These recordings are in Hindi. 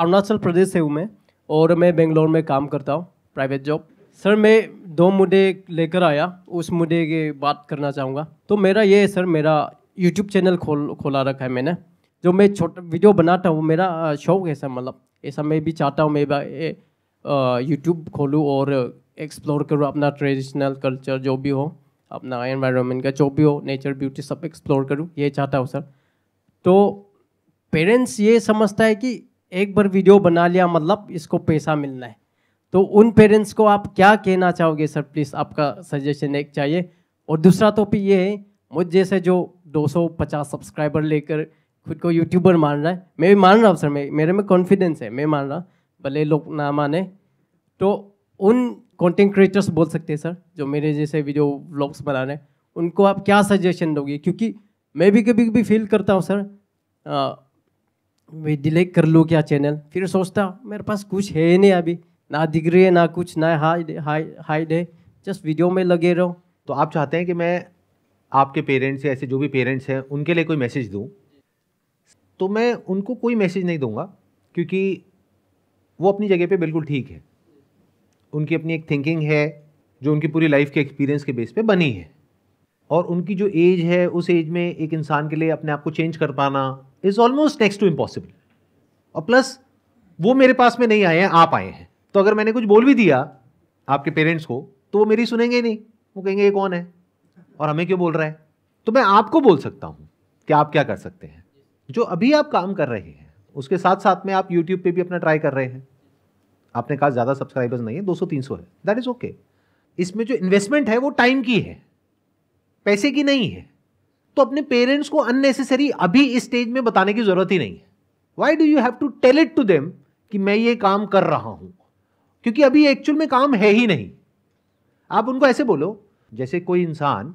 अरुणाचल प्रदेश से हूँ मैं और मैं बेंगलोर में काम करता हूँ प्राइवेट जॉब सर मैं दो मुद्दे लेकर आया उस मुद्दे के बात करना चाहूँगा तो मेरा ये सर मेरा यूट्यूब चैनल खोल खोला रखा है मैंने जो मैं छोटा वीडियो बनाता हूँ मेरा शौक है सर मतलब ऐसा मैं भी चाहता हूँ मैं यूट्यूब खोलूँ और एक्सप्लोर करूँ अपना ट्रेडिशनल कल्चर जो भी हो अपना एनवायरनमेंट का जो भी हो नेचर ब्यूटी सब एक्सप्लोर करूँ ये चाहता हूँ सर तो पेरेंट्स ये समझता है कि एक बार वीडियो बना लिया मतलब इसको पैसा मिलना है तो उन पेरेंट्स को आप क्या कहना चाहोगे सर प्लीज़ आपका सजेशन एक चाहिए और दूसरा टॉपिक ये है मुझ जैसे जो 250 सब्सक्राइबर लेकर खुद को यूट्यूबर मान रहा है मैं भी मान रहा हूँ सर मैं मेरे में कॉन्फिडेंस है मैं मान रहा भले लोग ना माने तो उन कंटेंट क्रिएटर्स बोल सकते हैं सर जो मेरे जैसे वीडियो व्लॉग्स बना रहे हैं उनको आप क्या सजेशन दोगे क्योंकि मैं भी कभी कभी फील करता हूँ सर मैं डिलेक्ट कर लूँ क्या चैनल फिर सोचता मेरे पास कुछ है ही नहीं अभी ना डिग्री है ना कुछ ना हाइड हाइड है जस्ट वीडियो में लगे रहो तो आप चाहते हैं कि मैं आपके पेरेंट्स या ऐसे जो भी पेरेंट्स हैं उनके लिए कोई मैसेज दूँ तो मैं उनको कोई मैसेज नहीं दूंगा क्योंकि वो अपनी जगह पे बिल्कुल ठीक है उनकी अपनी एक थिंकिंग है जो उनकी पूरी लाइफ के एक्सपीरियंस के बेस पे बनी है और उनकी जो एज है उस एज में एक इंसान के लिए अपने आप को चेंज कर पाना is almost next to impossible और प्लस वो मेरे पास में नहीं आए हैं आप आए हैं तो अगर मैंने कुछ बोल भी दिया आपके पेरेंट्स को तो वो मेरी सुनेंगे नहीं वो कहेंगे ये कौन है और हमें क्यों बोल रहा है तो मैं आपको बोल सकता हूँ कि आप क्या कर सकते हैं जो अभी आप काम कर रहे हैं उसके साथ साथ में आप यूट्यूब पे भी अपना ट्राई कर रहे हैं आपने कहा ज़्यादा सब्सक्राइबर्स नहीं है तीन सौ है दैट इज़ ओके इसमें जो इन्वेस्टमेंट है वो टाइम की है पैसे की नहीं है तो अपने पेरेंट्स को अननेसेसरी अभी इस स्टेज में बताने की जरूरत ही नहीं है why do you have to tell it to them कि मैं ये काम कर रहा हूं क्योंकि अभी एक्चुअल में काम है ही नहीं आप उनको ऐसे बोलो जैसे कोई इंसान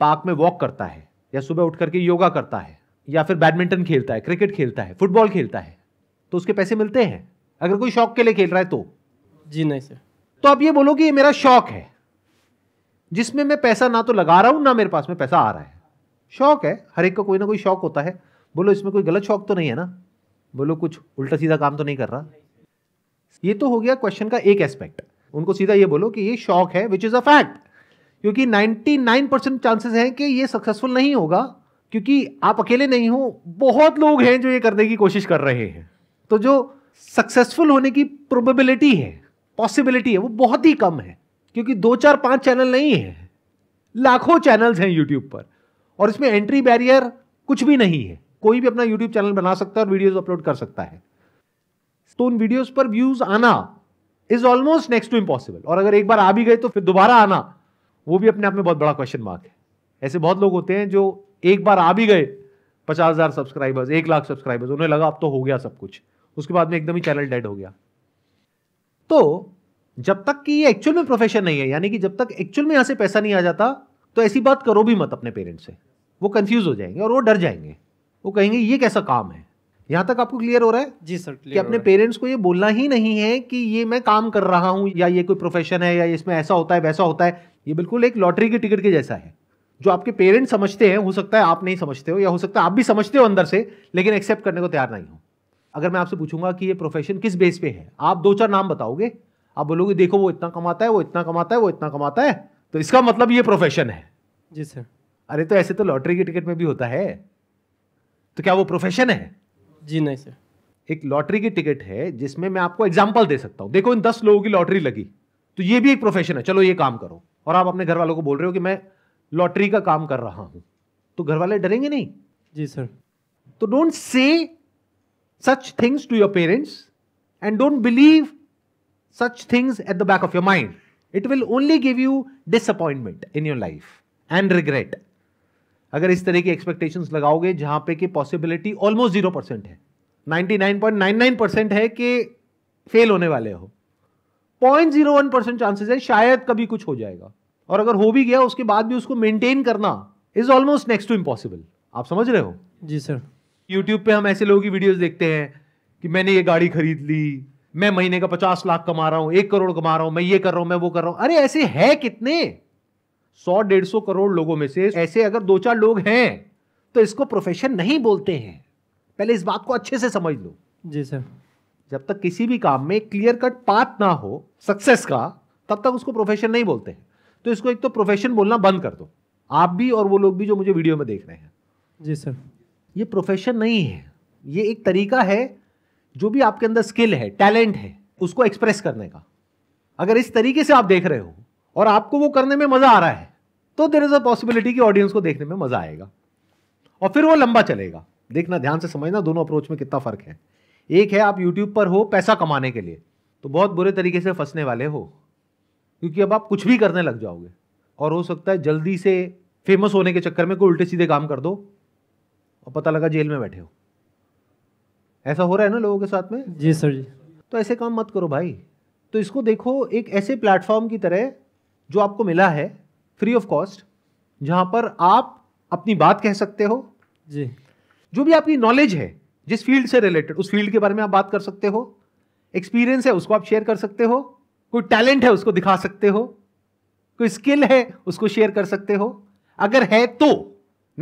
पार्क में वॉक करता है या सुबह उठ करके योगा करता है या फिर बैडमिंटन खेलता है क्रिकेट खेलता है फुटबॉल खेलता है तो उसके पैसे मिलते हैं अगर कोई शौक के लिए खेल रहा है तो जी नहीं सर तो आप ये बोलो कि ये मेरा शौक है जिसमें मैं पैसा ना तो लगा रहा हूं ना मेरे पास में पैसा आ रहा है शौक है हर एक का को कोई ना कोई शौक होता है बोलो इसमें कोई गलत शौक तो नहीं है ना बोलो कुछ उल्टा सीधा काम तो नहीं कर रहा ये तो हो गया क्वेश्चन का एक एस्पेक्ट उनको सीधा ये बोलो कि ये शौक है विच इज़ अ फैक्ट क्योंकि 99 परसेंट चांसेस हैं कि ये सक्सेसफुल नहीं होगा क्योंकि आप अकेले नहीं हो बहुत लोग हैं जो ये करने की कोशिश कर रहे हैं तो जो सक्सेसफुल होने की प्रोबेबिलिटी है पॉसिबिलिटी है वो बहुत ही कम है क्योंकि दो चार पांच चैनल नहीं है लाखों चैनल्स हैं यूट्यूब पर और इसमें एंट्री बैरियर कुछ भी नहीं है कोई भी अपना यूट्यूब चैनल बना सकता है और वीडियोज अपलोड कर सकता है तो उन वीडियोज पर व्यूज आना is almost next to impossible और अगर एक बार आ भी गए तो फिर दोबारा आना वो भी अपने आप में बहुत बड़ा क्वेश्चन मार्क है ऐसे बहुत लोग होते हैं जो एक बार आ भी गए पचास हज़ार सब्सक्राइबर्स एक लाख सब्सक्राइबर्स उन्हें लगा अब तो हो गया सब कुछ उसके बाद में एकदम ही चैनल डेड हो गया तो जब तक कि ये एक्चुअल में प्रोफेशन नहीं है यानी कि जब तक एक्चुअल में यहां से पैसा नहीं आ जाता तो ऐसी बात करो भी मत अपने पेरेंट्स से वो कंफ्यूज हो जाएंगे और वो डर जाएंगे वो कहेंगे ये कैसा काम है यहाँ तक आपको क्लियर हो रहा है जी सर कि अपने पेरेंट्स को ये बोलना ही नहीं है कि ये मैं काम कर रहा हूँ या ये कोई प्रोफेशन है या इसमें ऐसा होता है वैसा होता है ये बिल्कुल एक लॉटरी के टिकट के जैसा है जो आपके पेरेंट्स समझते हैं हो सकता है आप नहीं समझते हो या हो सकता है आप भी समझते हो अंदर से लेकिन एक्सेप्ट करने को तैयार नहीं हो अगर मैं आपसे पूछूंगा कि ये प्रोफेशन किस बेस पे है आप दो चार नाम बताओगे आप बोलोगे देखो वो इतना कमाता है वो इतना कमाता है वो इतना कमाता है तो इसका मतलब ये प्रोफेशन है जी सर अरे तो ऐसे तो लॉटरी की टिकट में भी होता है तो क्या वो प्रोफेशन है जी नहीं सर एक लॉटरी की टिकट है जिसमें मैं आपको एग्जाम्पल दे सकता हूँ देखो इन दस लोगों की लॉटरी लगी तो ये भी एक प्रोफेशन है चलो ये काम करो और आप अपने घर वालों को बोल रहे हो कि मैं लॉटरी का काम कर रहा हूं तो घर वाले डरेंगे नहीं जी सर तो don't say such things to your parents and don't believe such things at the back of your mind it will only give you disappointment in your life and regret अगर इस तरह की एक्सपेक्टेशंस लगाओगे जहां पे कि पॉसिबिलिटी ऑलमोस्ट जीरो परसेंट है ninety nine nine point nine percent है कि फेल होने वाले हो point zero one percent chances है शायद कभी कुछ हो जाएगा और अगर हो भी गया उसके बाद भी उसको मेंटेन करना is almost next to impossible आप समझ रहे हो जी सर यूट्यूब पे हम ऐसे लोगों की वीडियोस देखते हैं कि मैंने ये गाड़ी खरीद ली मैं महीने का पचास लाख कमा रहा हूं एक करोड़ कमा रहा हूं मैं ये कर रहा हूं मैं वो कर रहा हूं अरे ऐसे है कितने सौ डेढ़ सौ करोड़ लोगों में से ऐसे अगर दो चार लोग हैं तो इसको प्रोफेशन नहीं बोलते हैं पहले इस बात को अच्छे से समझ लो जी सर जब तक किसी भी काम में क्लियर कट पाथ ना हो सक्सेस का तब तक उसको प्रोफेशन नहीं बोलते हैं तो इसको एक तो प्रोफेशन बोलना बंद कर दो आप भी और वो लोग भी जो मुझे वीडियो में देख रहे हैं जी सर ये प्रोफेशन नहीं है ये एक तरीका है जो भी आपके अंदर स्किल है टैलेंट है उसको एक्सप्रेस करने का अगर इस तरीके से आप देख रहे हो और आपको वो करने में मज़ा आ रहा है तो देर इज़ अ पॉसिबिलिटी कि ऑडियंस को देखने में मज़ा आएगा और फिर वो लंबा चलेगा देखना ध्यान से समझना दोनों अप्रोच में कितना फ़र्क है एक है आप यूट्यूब पर हो पैसा कमाने के लिए तो बहुत बुरे तरीके से फंसने वाले हो क्योंकि अब आप कुछ भी करने लग जाओगे और हो सकता है जल्दी से फेमस होने के चक्कर में कोई उल्टे सीधे काम कर दो और पता लगा जेल में बैठे हो ऐसा हो रहा है ना लोगों के साथ में जी सर जी तो ऐसे काम मत करो भाई तो इसको देखो एक ऐसे प्लेटफॉर्म की तरह जो आपको मिला है फ्री ऑफ कॉस्ट जहाँ पर आप अपनी बात कह सकते हो जी जो भी आपकी नॉलेज है जिस फील्ड से रिलेटेड उस फील्ड के बारे में आप बात कर सकते हो एक्सपीरियंस है उसको आप शेयर कर सकते हो कोई टैलेंट है उसको दिखा सकते हो कोई स्किल है उसको शेयर कर सकते हो अगर है तो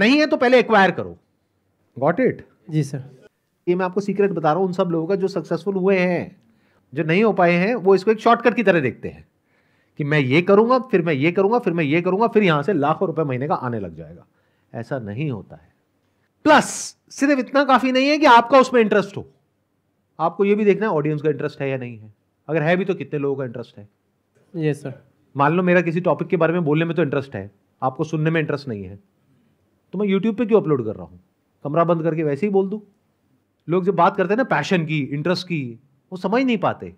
नहीं है तो पहले एक्वायर करो गॉट इट जी सर ये मैं आपको सीक्रेट बता रहा हूँ उन सब लोगों का जो सक्सेसफुल हुए हैं जो नहीं हो पाए हैं वो इसको एक शॉर्टकट की तरह देखते हैं कि मैं ये करूँगा फिर मैं ये करूँगा फिर मैं ये करूँगा फिर यहाँ से लाखों रुपए महीने का आने लग जाएगा ऐसा नहीं होता है प्लस सिर्फ इतना काफ़ी नहीं है कि आपका उसमें इंटरेस्ट हो आपको ये भी देखना है ऑडियंस का इंटरेस्ट है या नहीं है अगर है भी तो कितने लोगों का इंटरेस्ट है ये सर मान लो मेरा किसी टॉपिक के बारे में बोलने में तो इंटरेस्ट है आपको सुनने में इंटरेस्ट नहीं है तो मैं यूट्यूब पे क्यों अपलोड कर रहा हूँ कमरा बंद करके वैसे ही बोल दूँ लोग जब बात करते हैं ना पैशन की इंटरेस्ट की वो समझ नहीं पाते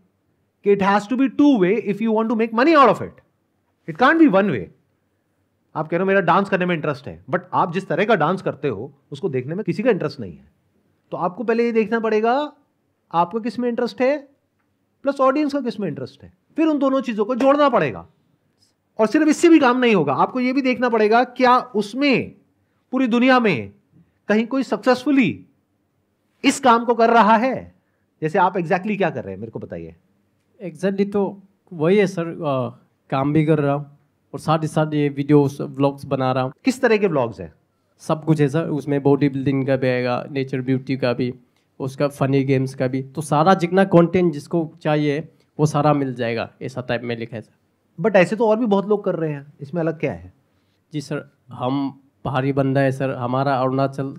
कि it has to be two way if you want to make money out of it it can't be one way आप कह रहे हो मेरा डांस करने में इंटरेस्ट है बट आप जिस तरह का डांस करते हो उसको देखने में किसी का इंटरेस्ट नहीं है तो आपको पहले ये देखना पड़ेगा आपको किस में इंटरेस्ट है प्लस ऑडियंस का किस में इंटरेस्ट है फिर उन दोनों चीज़ों को जोड़ना पड़ेगा और सिर्फ इससे भी काम नहीं होगा आपको यह भी देखना पड़ेगा क्या उसमें पूरी दुनिया में कहीं कोई सक्सेसफुली इस काम को कर रहा है जैसे आप एग्जैक्टली exactly क्या कर रहे हैं मेरे को बताइए एग्जैक्टली तो वही है सर आ, काम भी कर रहा हूँ और साथ ही साथ ये वीडियोस व्लॉग्स बना रहा हूँ किस तरह के व्लॉग्स हैं सब कुछ है सर उसमें बॉडी बिल्डिंग का भी आएगा नेचर ब्यूटी का भी उसका फनी गेम्स का भी तो सारा जितना कंटेंट जिसको चाहिए वो सारा मिल जाएगा ऐसा टाइप में लिखा है सर बट ऐसे तो और भी बहुत लोग कर रहे हैं इसमें अलग क्या है जी सर हम पहाड़ी बंदा है सर हमारा अरुणाचल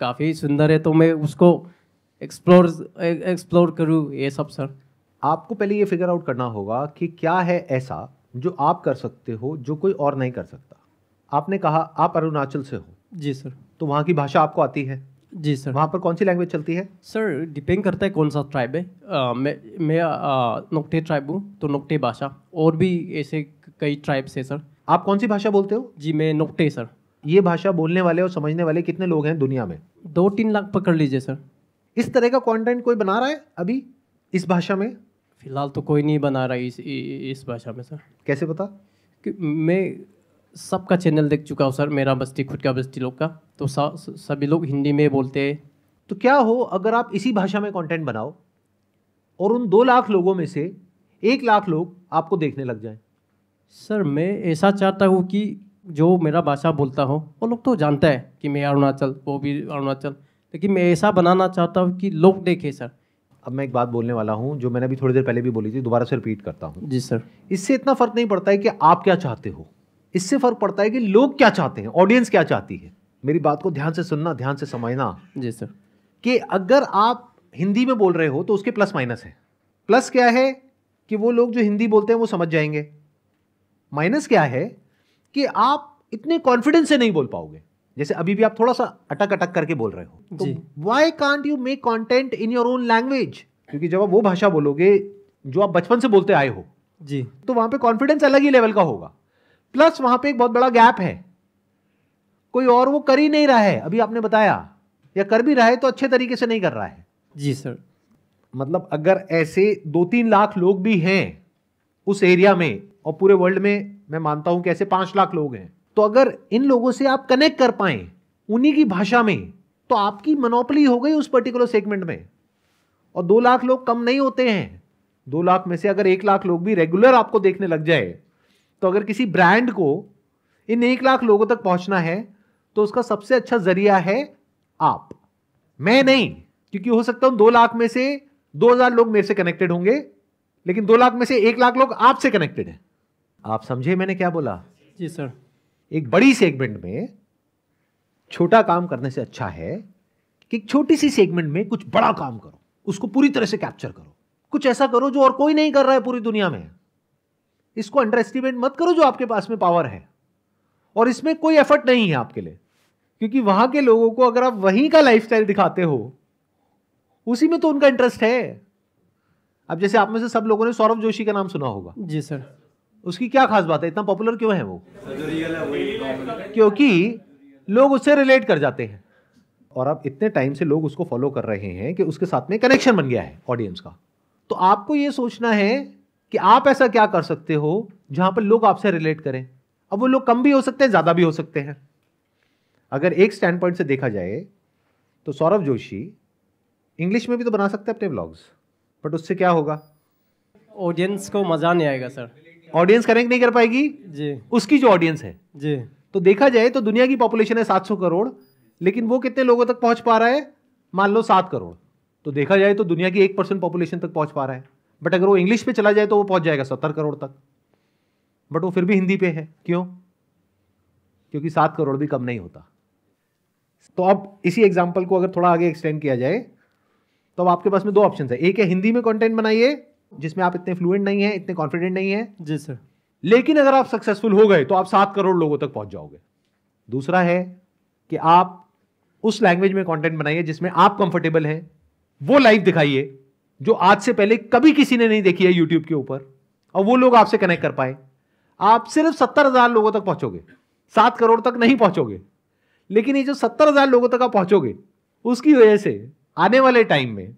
काफ़ी सुंदर है तो मैं उसको एक्सप्लोर एक्सप्लोर करूँ ये सब सर आपको पहले ये फिगर आउट करना होगा कि क्या है ऐसा जो आप कर सकते हो जो कोई और नहीं कर सकता आपने कहा आप अरुणाचल से हो जी सर तो वहाँ की भाषा आपको आती है जी सर वहाँ पर कौन सी लैंग्वेज चलती है सर डिपेंड करता है कौन सा ट्राइब है आ, मैं मैं नुकटे ट्राइब हूँ तो नुकटे भाषा और भी ऐसे कई ट्राइब्स है सर आप कौन सी भाषा बोलते हो जी मैं नुकटे सर ये भाषा बोलने वाले और समझने वाले कितने लोग हैं दुनिया में दो तीन लाख पकड़ लीजिए सर इस तरह का कंटेंट कोई बना रहा है अभी इस भाषा में फिलहाल तो कोई नहीं बना रहा इस इस भाषा में सर कैसे पता कि मैं सबका चैनल देख चुका हूँ सर मेरा बस्ती खुद का बस्ती लोग का तो सभी लोग हिंदी में बोलते हैं तो क्या हो अगर आप इसी भाषा में कंटेंट बनाओ और उन दो लाख लोगों में से एक लाख लोग आपको देखने लग जाएं सर मैं ऐसा चाहता हूँ कि जो मेरा भाषा बोलता हो वो लोग तो जानता है कि मैं अरुणाचल वो भी अरुणाचल लेकिन मैं ऐसा बनाना चाहता हूँ कि लोग देखें सर अब मैं एक बात बोलने वाला हूँ जो मैंने अभी थोड़ी देर पहले भी बोली थी दोबारा से रिपीट करता हूँ जी सर इससे इतना फ़र्क नहीं पड़ता है कि आप क्या चाहते हो इससे फ़र्क पड़ता है कि लोग क्या चाहते हैं ऑडियंस क्या चाहती है मेरी बात को ध्यान से सुनना ध्यान से समझना जी सर कि अगर आप हिंदी में बोल रहे हो तो उसके प्लस माइनस है प्लस क्या है कि वो लोग जो हिंदी बोलते हैं वो समझ जाएंगे माइनस क्या है कि आप इतने कॉन्फिडेंस से नहीं बोल पाओगे जैसे अभी भी आप थोड़ा सा अटक अटक करके बोल रहे हो why can't you make content in your own language क्योंकि जब आप वो भाषा बोलोगे जो आप बचपन से बोलते आए हो जी तो वहां पे कॉन्फिडेंस अलग ही लेवल का होगा प्लस वहां पे एक बहुत बड़ा गैप है कोई और वो कर ही नहीं रहा है अभी आपने बताया या कर भी रहा है तो अच्छे तरीके से नहीं कर रहा है जी सर मतलब अगर ऐसे दो तीन लाख लोग भी हैं उस एरिया में और पूरे वर्ल्ड में मैं मानता हूं कि ऐसे पांच लाख लोग हैं तो अगर इन लोगों से आप कनेक्ट कर पाए उन्हीं की भाषा में तो आपकी मनोपली हो गई उस पर्टिकुलर सेगमेंट में और दो लाख लोग कम नहीं होते हैं दो लाख में से अगर एक लाख लोग भी रेगुलर आपको देखने लग जाए तो अगर किसी ब्रांड को इन एक लाख लोगों तक पहुंचना है तो उसका सबसे अच्छा जरिया है आप मैं नहीं क्योंकि हो सकता हूं दो लाख में से दो हजार लोग मेरे से कनेक्टेड होंगे लेकिन दो लाख में से एक लाख लोग आपसे कनेक्टेड हैं आप समझे मैंने क्या बोला जी सर एक बड़ी सेगमेंट में छोटा काम करने से अच्छा है कि छोटी सी सेगमेंट में कुछ बड़ा काम करो उसको पूरी तरह से कैप्चर करो कुछ ऐसा करो जो और कोई नहीं कर रहा है पूरी दुनिया में इसको अंडर एस्टिमेट मत करो जो आपके पास में पावर है और इसमें कोई एफर्ट नहीं है आपके लिए क्योंकि वहां के लोगों को अगर आप वहीं का लाइफ दिखाते हो उसी में तो उनका इंटरेस्ट है अब जैसे आप में से सब लोगों ने सौरभ जोशी का नाम सुना होगा जी सर उसकी क्या खास बात है इतना पॉपुलर क्यों है वो क्योंकि लोग उससे रिलेट कर जाते हैं और अब इतने टाइम से लोग उसको फॉलो कर रहे हैं कि उसके साथ में कनेक्शन बन गया है ऑडियंस का तो आपको ये सोचना है कि आप ऐसा क्या कर सकते हो जहां पर लोग आपसे रिलेट करें अब वो लोग कम भी हो सकते हैं ज़्यादा भी हो सकते हैं अगर एक स्टैंड पॉइंट से देखा जाए तो सौरभ जोशी इंग्लिश में भी तो बना सकते हैं अपने ब्लॉग्स बट उससे क्या होगा ऑडियंस को मज़ा नहीं आएगा सर ऑडियंस कनेक्ट नहीं कर पाएगी जी उसकी जो ऑडियंस है जी तो देखा जाए तो दुनिया की पॉपुलेशन है सात करोड़ लेकिन वो कितने लोगों तक पहुंच पा रहा है मान लो सात करोड़ तो देखा जाए तो दुनिया की एक परसेंट पॉपुलेशन तक पहुंच पा रहा है बट अगर वो इंग्लिश पे चला जाए तो वो पहुंच जाएगा सत्तर करोड़ तक बट वो फिर भी हिंदी पे है क्यों क्योंकि सात करोड़ भी कम नहीं होता तो अब इसी एग्जाम्पल को अगर थोड़ा आगे एक्सटेंड किया जाए तो अब आपके पास में दो ऑप्शन है एक है हिंदी में कॉन्टेंट बनाइए जिसमें आप इतने फ्लुएंट नहीं है इतने कॉन्फिडेंट नहीं है जी सर लेकिन अगर आप सक्सेसफुल हो गए तो आप सात करोड़ लोगों तक पहुंच जाओगे दूसरा है कि आप उस लैंग्वेज में कंटेंट बनाइए जिसमें आप कंफर्टेबल हैं वो लाइव दिखाइए जो आज से पहले कभी किसी ने नहीं देखी है यूट्यूब के ऊपर और वो लोग आपसे कनेक्ट कर पाए आप सिर्फ सत्तर हजार लोगों तक पहुंचोगे सात करोड़ तक नहीं पहुंचोगे लेकिन ये जो सत्तर हजार लोगों तक आप पहुंचोगे उसकी वजह से आने वाले टाइम में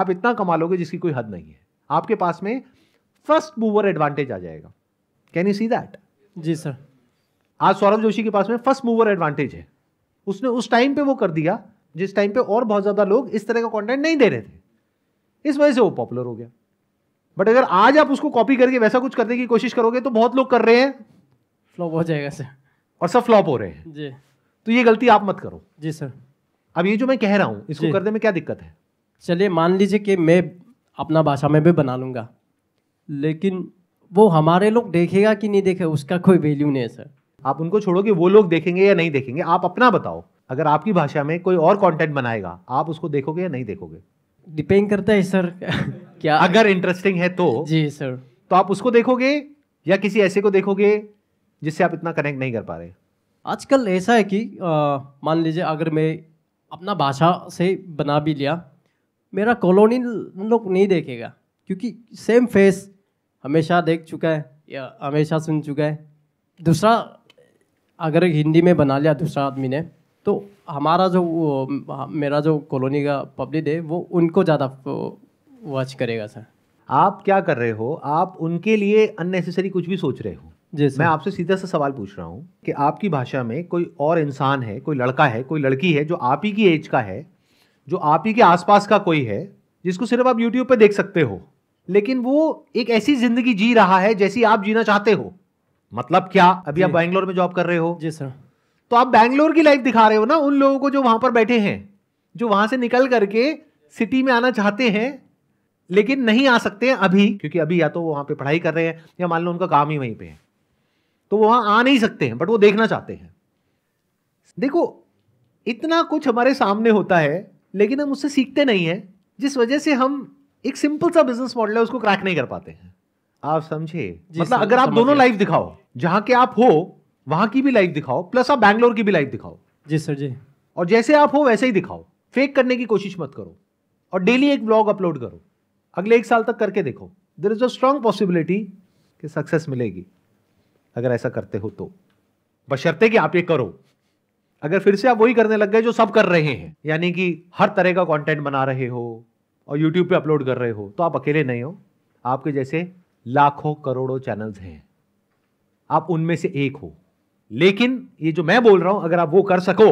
आप इतना कमा लोगे जिसकी कोई हद नहीं है आपके पास में फर्स्ट मूवर एडवांटेज आ जाएगा कैन यू सी दैट जी सर आज सौरभ जोशी के पास में फर्स्ट मूवर एडवांटेज है उसने उस टाइम पे वो कर दिया जिस टाइम पे और बहुत ज़्यादा लोग इस तरह का कंटेंट नहीं दे रहे थे इस वजह से वो पॉपुलर हो गया बट अगर आज आप उसको कॉपी करके वैसा कुछ करने की कोशिश करोगे तो बहुत लोग कर रहे हैं फ्लॉप हो जाएगा सर और सब फ्लॉप हो रहे हैं जी तो ये गलती आप मत करो जी सर अब ये जो मैं कह रहा हूँ इसको करने में क्या दिक्कत है चलिए मान लीजिए कि मैं अपना भाषा में भी बना लूँगा लेकिन वो हमारे लोग देखेगा कि नहीं देखेगा उसका कोई वैल्यू नहीं है सर आप उनको छोड़ो कि वो लोग देखेंगे या नहीं देखेंगे आप अपना बताओ अगर आपकी भाषा में कोई और कंटेंट बनाएगा आप उसको देखोगे या नहीं देखोगे डिपेंड करता है सर क्या अगर इंटरेस्टिंग है तो जी सर तो आप उसको देखोगे या किसी ऐसे को देखोगे जिससे आप इतना कनेक्ट नहीं कर पा रहे आजकल ऐसा है कि मान लीजिए अगर मैं अपना भाषा से बना भी लिया मेरा कॉलोनी लोग नहीं देखेगा क्योंकि सेम फेस हमेशा देख चुका है या हमेशा सुन चुका है दूसरा अगर हिंदी में बना लिया दूसरा आदमी ने तो हमारा जो मेरा जो कॉलोनी का पब्लिक है वो उनको ज़्यादा वॉच करेगा सर आप क्या कर रहे हो आप उनके लिए अननेसेसरी कुछ भी सोच रहे हो जैसे मैं आपसे सीधा सा सवाल पूछ रहा हूँ कि आपकी भाषा में कोई और इंसान है कोई लड़का है कोई लड़की है जो आप ही की एज का है जो आप ही के आसपास का कोई है जिसको सिर्फ आप यूट्यूब पे देख सकते हो लेकिन वो एक ऐसी जिंदगी जी रहा है जैसी आप जीना चाहते हो मतलब क्या अभी आप बैंगलोर में जॉब कर रहे हो जी सर तो आप बैंगलोर की लाइफ दिखा रहे हो ना उन लोगों को जो वहां पर बैठे हैं जो वहां से निकल करके सिटी में आना चाहते हैं लेकिन नहीं आ सकते हैं अभी क्योंकि अभी या तो वहां पे पढ़ाई कर रहे हैं या मान लो उनका काम ही वहीं पे है तो वो आ नहीं सकते हैं बट वो देखना चाहते हैं देखो इतना कुछ हमारे सामने होता है लेकिन हम उससे सीखते नहीं हैं जिस वजह से हम एक सिंपल सा बिजनेस मॉडल है उसको क्रैक नहीं कर पाते हैं आप समझे मतलब अगर आप दोनों लाइफ दिखाओ जहां के आप हो वहां की भी लाइफ दिखाओ प्लस आप बैंगलोर की भी लाइफ दिखाओ जी सर जी और जैसे आप हो वैसे ही दिखाओ फेक करने की कोशिश मत करो और डेली एक ब्लॉग अपलोड करो अगले एक साल तक करके देखो there is a strong possibility कि सक्सेस मिलेगी अगर ऐसा करते हो तो बशर्ते कि आप ये करो अगर फिर से आप वही करने लग गए जो सब कर रहे हैं यानी कि हर तरह का कंटेंट बना रहे हो और यूट्यूब पे अपलोड कर रहे हो तो आप अकेले नहीं हो आपके जैसे लाखों करोड़ों चैनल्स हैं आप उनमें से एक हो लेकिन ये जो मैं बोल रहा हूं अगर आप वो कर सको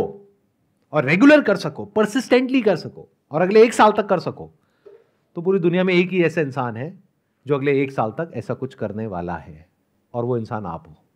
और रेगुलर कर सको परसिस्टेंटली कर सको और अगले एक साल तक कर सको तो पूरी दुनिया में एक ही ऐसा इंसान है जो अगले एक साल तक ऐसा कुछ करने वाला है और वो इंसान आप हो